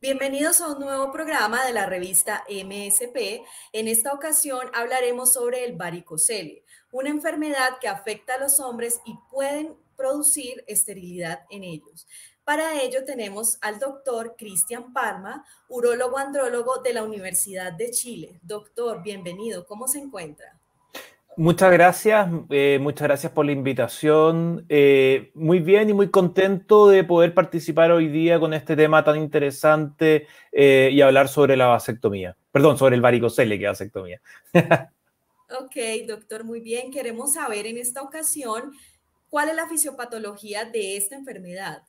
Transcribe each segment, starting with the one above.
Bienvenidos a un nuevo programa de la revista MSP. En esta ocasión hablaremos sobre el varicocele, una enfermedad que afecta a los hombres y pueden producir esterilidad en ellos. Para ello tenemos al doctor Cristian Palma, urólogo andrólogo de la Universidad de Chile. Doctor, bienvenido, ¿cómo se encuentra? Muchas gracias, eh, muchas gracias por la invitación. Eh, muy bien y muy contento de poder participar hoy día con este tema tan interesante eh, y hablar sobre la vasectomía. Perdón, sobre el varicocele que es vasectomía. Ok, doctor, muy bien. Queremos saber en esta ocasión cuál es la fisiopatología de esta enfermedad.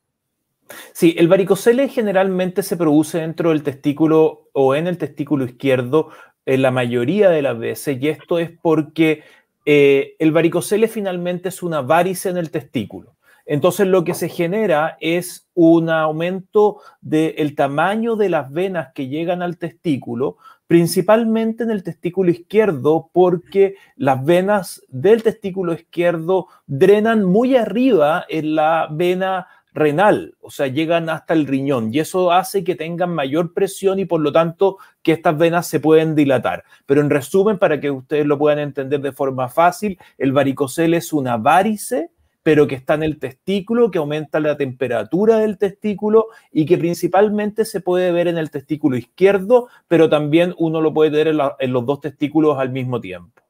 Sí, el varicocele generalmente se produce dentro del testículo o en el testículo izquierdo en eh, la mayoría de las veces y esto es porque eh, el varicocele finalmente es una varice en el testículo. Entonces lo que se genera es un aumento del tamaño de las venas que llegan al testículo, principalmente en el testículo izquierdo, porque las venas del testículo izquierdo drenan muy arriba en la vena renal, o sea, llegan hasta el riñón y eso hace que tengan mayor presión y por lo tanto que estas venas se pueden dilatar. Pero en resumen, para que ustedes lo puedan entender de forma fácil, el varicocel es una varice pero que está en el testículo, que aumenta la temperatura del testículo y que principalmente se puede ver en el testículo izquierdo, pero también uno lo puede ver en, los dos testículos al mismo tiempo.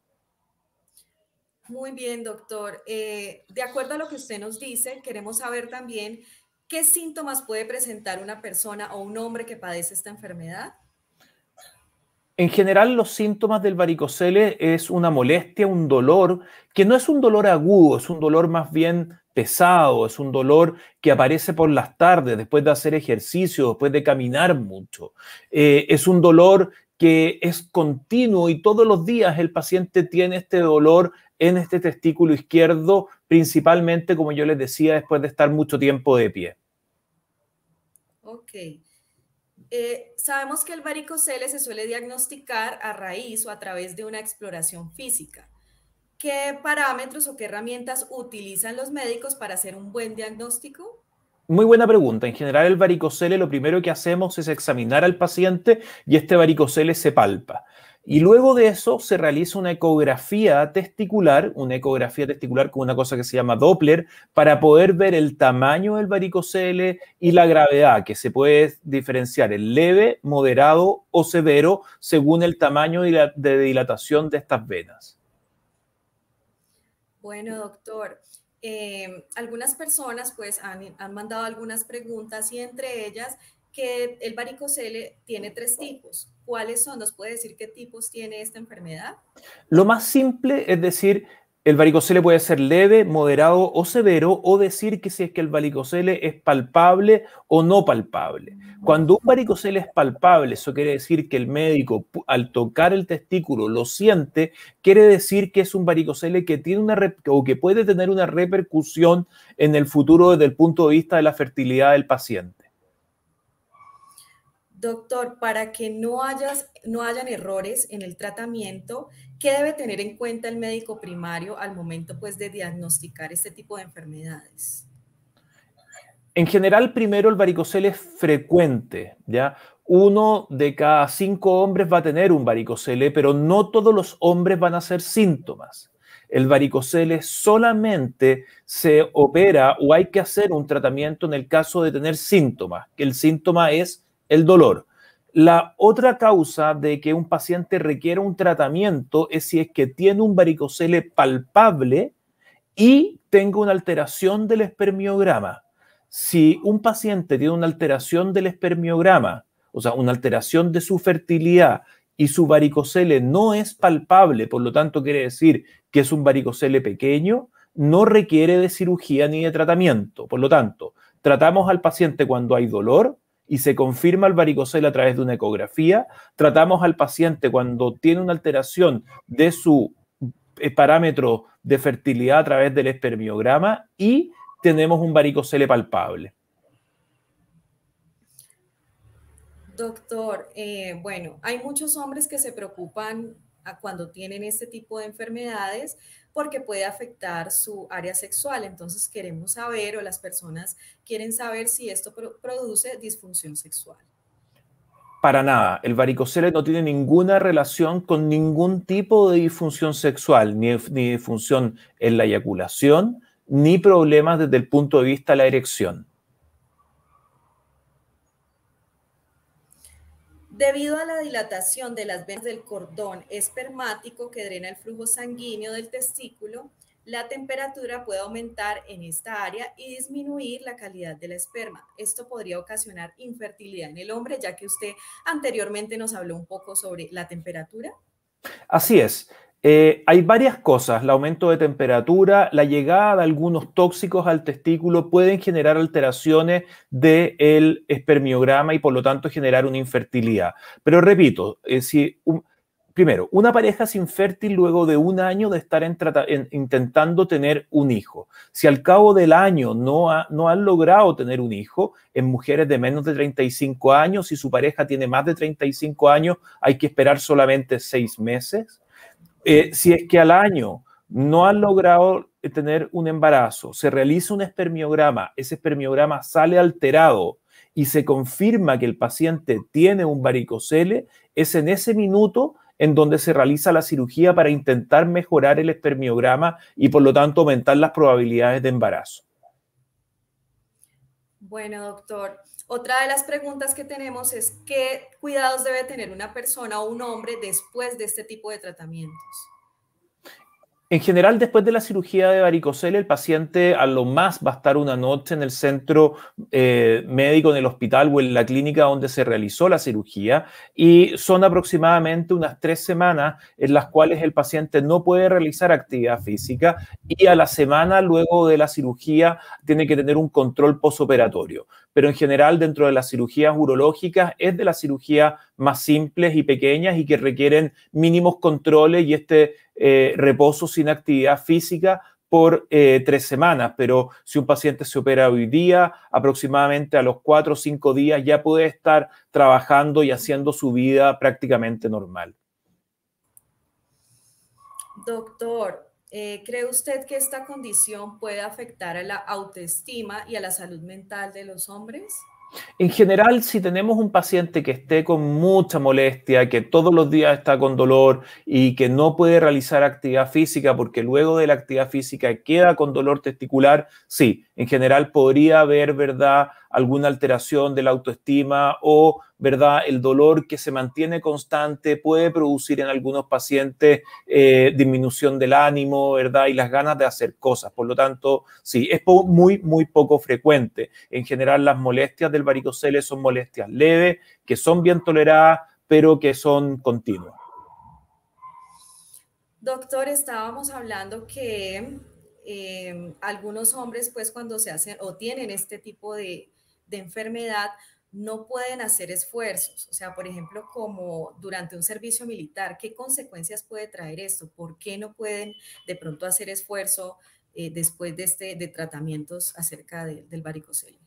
Muy bien, doctor. Eh, de acuerdo a lo que usted nos dice, queremos saber también qué síntomas puede presentar una persona o un hombre que padece esta enfermedad. En general, los síntomas del varicocele es una molestia, un dolor, que no es un dolor agudo, es un dolor más bien pesado, es un dolor que aparece por las tardes, después de hacer ejercicio, después de caminar mucho. Eh, es un dolor que es continuo y todos los días el paciente tiene este dolor en este testículo izquierdo, principalmente, como yo les decía, después de estar mucho tiempo de pie. Ok. Eh, sabemos que el varicocele se suele diagnosticar a raíz o a través de una exploración física. ¿Qué parámetros o qué herramientas utilizan los médicos para hacer un buen diagnóstico? Muy buena pregunta. En general, el varicocele lo primero que hacemos es examinar al paciente y este varicocele se palpa. Y luego de eso se realiza una ecografía testicular, una ecografía testicular con una cosa que se llama Doppler, para poder ver el tamaño del varicocele y la gravedad, que se puede diferenciar en leve, moderado o severo según el tamaño de dilatación de estas venas. Bueno, doctor, eh, algunas personas pues han mandado algunas preguntas y entre ellas que el varicocele tiene tres tipos. ¿Cuáles son? ¿Nos puede decir qué tipos tiene esta enfermedad? Lo más simple es decir, el varicocele puede ser leve, moderado o severo, o decir que si es que el varicocele es palpable o no palpable. Cuando un varicocele es palpable, eso quiere decir que el médico al tocar el testículo lo siente, quiere decir que es un varicocele que tiene una o que puede tener una repercusión en el futuro desde el punto de vista de la fertilidad del paciente. Doctor, para que no, hayas, no hayan errores en el tratamiento, ¿qué debe tener en cuenta el médico primario al momento pues, de diagnosticar este tipo de enfermedades? En general, primero el varicocele es frecuente, ¿ya? Uno de cada cinco hombres va a tener un varicocele, pero no todos los hombres van a hacer síntomas. El varicocele solamente se opera o hay que hacer un tratamiento en el caso de tener síntomas, que el síntoma es el dolor. La otra causa de que un paciente requiera un tratamiento es si es que tiene un varicocele palpable y tengo una alteración del espermiograma. Si un paciente tiene una alteración del espermiograma, o sea, una alteración de su fertilidad y su varicocele no es palpable, por lo tanto quiere decir que es un varicocele pequeño, no requiere de cirugía ni de tratamiento. Por lo tanto, tratamos al paciente cuando hay dolor, y se confirma el varicocele a través de una ecografía. Tratamos al paciente cuando tiene una alteración de su eh, parámetro de fertilidad a través del espermiograma y tenemos un varicocele palpable. Doctor, eh, bueno, hay muchos hombres que se preocupan cuando tienen este tipo de enfermedades porque puede afectar su área sexual. Entonces queremos saber o las personas quieren saber si esto produce disfunción sexual. Para nada, el varicocele no tiene ninguna relación con ningún tipo de disfunción sexual, ni, ni disfunción en la eyaculación, ni problemas desde el punto de vista de la erección. Debido a la dilatación de las venas del cordón espermático que drena el flujo sanguíneo del testículo, la temperatura puede aumentar en esta área y disminuir la calidad de la esperma. Esto podría ocasionar infertilidad en el hombre, ya que usted anteriormente nos habló un poco sobre la temperatura. Así es. Eh, hay varias cosas, el aumento de temperatura, la llegada de algunos tóxicos al testículo pueden generar alteraciones del espermiograma y por lo tanto generar una infertilidad. Pero repito, eh, si primero, una pareja es infértil luego de un año de estar intentando tener un hijo. Si al cabo del año no, no han logrado tener un hijo, en mujeres de menos de 35 años, si su pareja tiene más de 35 años, hay que esperar solamente seis meses eh, si es que al año no han logrado eh, tener un embarazo, se realiza un espermiograma, ese espermiograma sale alterado y se confirma que el paciente tiene un varicocele, es en ese minuto en donde se realiza la cirugía para intentar mejorar el espermiograma y por lo tanto aumentar las probabilidades de embarazo. Bueno, doctor, otra de las preguntas que tenemos es qué cuidados debe tener una persona o un hombre después de este tipo de tratamientos. En general, después de la cirugía de varicocele, el paciente a lo más va a estar una noche en el centro eh, médico, en el hospital o en la clínica donde se realizó la cirugía y son aproximadamente unas tres semanas en las cuales el paciente no puede realizar actividad física y a la semana luego de la cirugía tiene que tener un control posoperatorio. Pero en general, dentro de las cirugías urológicas, es de la cirugía más simples y pequeñas y que requieren mínimos controles y este eh, reposo sin actividad física por eh, tres semanas, pero si un paciente se opera hoy día, aproximadamente a los cuatro o cinco días ya puede estar trabajando y haciendo su vida prácticamente normal. Doctor, eh, ¿cree usted que esta condición puede afectar a la autoestima y a la salud mental de los hombres? En general, si tenemos un paciente que esté con mucha molestia, que todos los días está con dolor y que no puede realizar actividad física porque luego de la actividad física queda con dolor testicular, sí, en general podría haber, ¿verdad?, alguna alteración de la autoestima o, ¿verdad? El dolor que se mantiene constante puede producir en algunos pacientes eh, disminución del ánimo, ¿verdad? Y las ganas de hacer cosas. Por lo tanto, sí, es muy, muy poco frecuente. En general, las molestias del varicocele son molestias leves, que son bien toleradas, pero que son continuas. Doctor, estábamos hablando que eh, algunos hombres, pues cuando se hacen o tienen este tipo de, de enfermedad no pueden hacer esfuerzos. O sea, por ejemplo, como durante un servicio militar, ¿qué consecuencias puede traer esto? ¿Por qué no pueden de pronto hacer esfuerzo eh, después de, este, de tratamientos acerca del varicocele?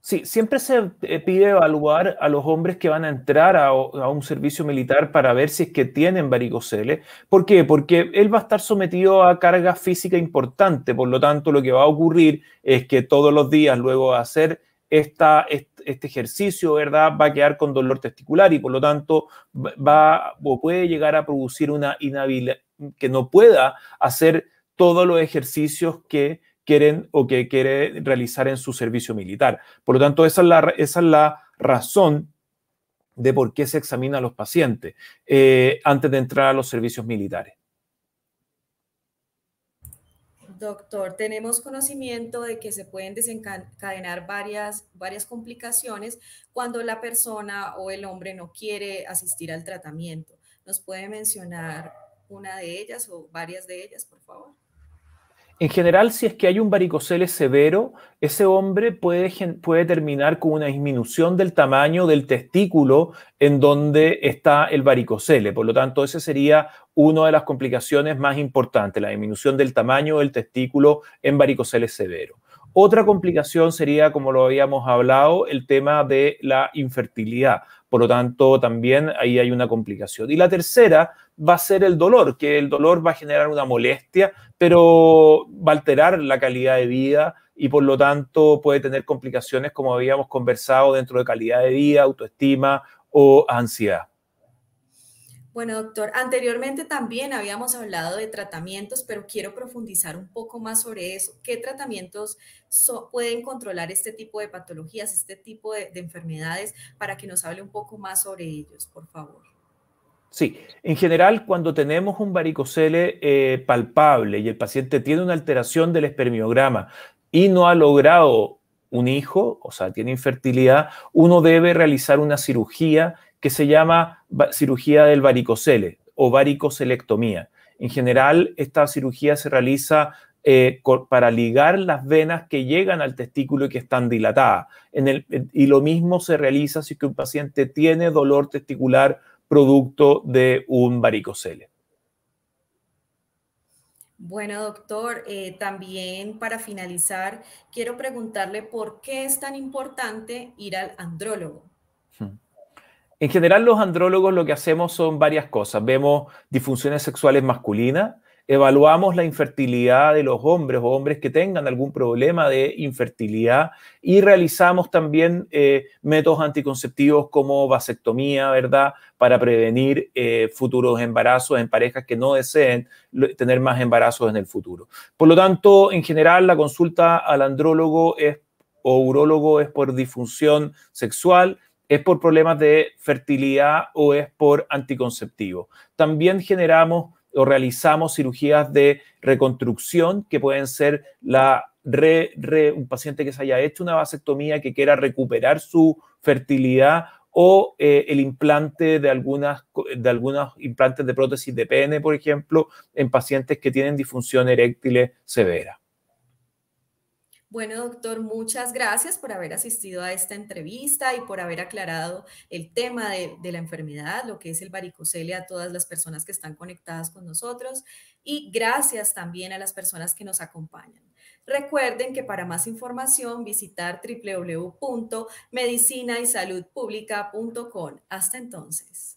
Sí, siempre se eh, pide evaluar a los hombres que van a entrar a, un servicio militar para ver si es que tienen varicocele. ¿Por qué? Porque él va a estar sometido a carga física importante, por lo tanto lo que va a ocurrir es que todos los días luego de hacer esta, este ejercicio, ¿verdad? Va a quedar con dolor testicular y por lo tanto va puede llegar a producir una inhabilidad que no pueda hacer todos los ejercicios que quieren o que quiere realizar en su servicio militar. Por lo tanto, esa es la, razón de por qué se examina a los pacientes eh, antes de entrar a los servicios militares. Doctor, tenemos conocimiento de que se pueden desencadenar varias complicaciones cuando la persona o el hombre no quiere asistir al tratamiento. ¿Nos puede mencionar una de ellas o varias de ellas, por favor? En general, si es que hay un varicocele severo, ese hombre puede, puede terminar con una disminución del tamaño del testículo en donde está el varicocele. Por lo tanto, esa sería una de las complicaciones más importantes, la disminución del tamaño del testículo en varicocele severo. Otra complicación sería, como lo habíamos hablado, el tema de la infertilidad. Por lo tanto, también ahí hay una complicación. Y la tercera va a ser el dolor, que el dolor va a generar una molestia, pero va a alterar la calidad de vida y por lo tanto puede tener complicaciones, como habíamos conversado, dentro de calidad de vida, autoestima o ansiedad. Bueno, doctor, anteriormente también habíamos hablado de tratamientos, pero quiero profundizar un poco más sobre eso. ¿Qué tratamientos pueden controlar este tipo de patologías, este tipo de, enfermedades, para que nos hable un poco más sobre ellos, por favor? Sí, en general, cuando tenemos un varicocele eh, palpable y el paciente tiene una alteración del espermiograma y no ha logrado un hijo, o sea, tiene infertilidad, uno debe realizar una cirugía que se llama cirugía del varicocele o varicocelectomía. En general, esta cirugía se realiza eh, para ligar las venas que llegan al testículo y que están dilatadas. y lo mismo se realiza si que un paciente tiene dolor testicular producto de un varicocele. Bueno, doctor, eh, también para finalizar, quiero preguntarle por qué es tan importante ir al andrólogo. En general, los andrólogos lo que hacemos son varias cosas. Vemos disfunciones sexuales masculinas, evaluamos la infertilidad de los hombres o hombres que tengan algún problema de infertilidad y realizamos también eh, métodos anticonceptivos como vasectomía, ¿verdad? Para prevenir eh, futuros embarazos en parejas que no deseen tener más embarazos en el futuro. Por lo tanto, en general, la consulta al andrólogo o urólogo es por disfunción sexual, es por problemas de fertilidad o es por anticonceptivo. También generamos o realizamos cirugías de reconstrucción que pueden ser la un paciente que se haya hecho una vasectomía que quiera recuperar su fertilidad o eh, el implante de algunas de algunos implantes de prótesis de pene, por ejemplo, en pacientes que tienen disfunción eréctil severa. Bueno, doctor, muchas gracias por haber asistido a esta entrevista y por haber aclarado el tema de, la enfermedad, lo que es el varicocele a todas las personas que están conectadas con nosotros y gracias también a las personas que nos acompañan. Recuerden que para más información visitar www.medicinaysaludpublica.com. Hasta entonces.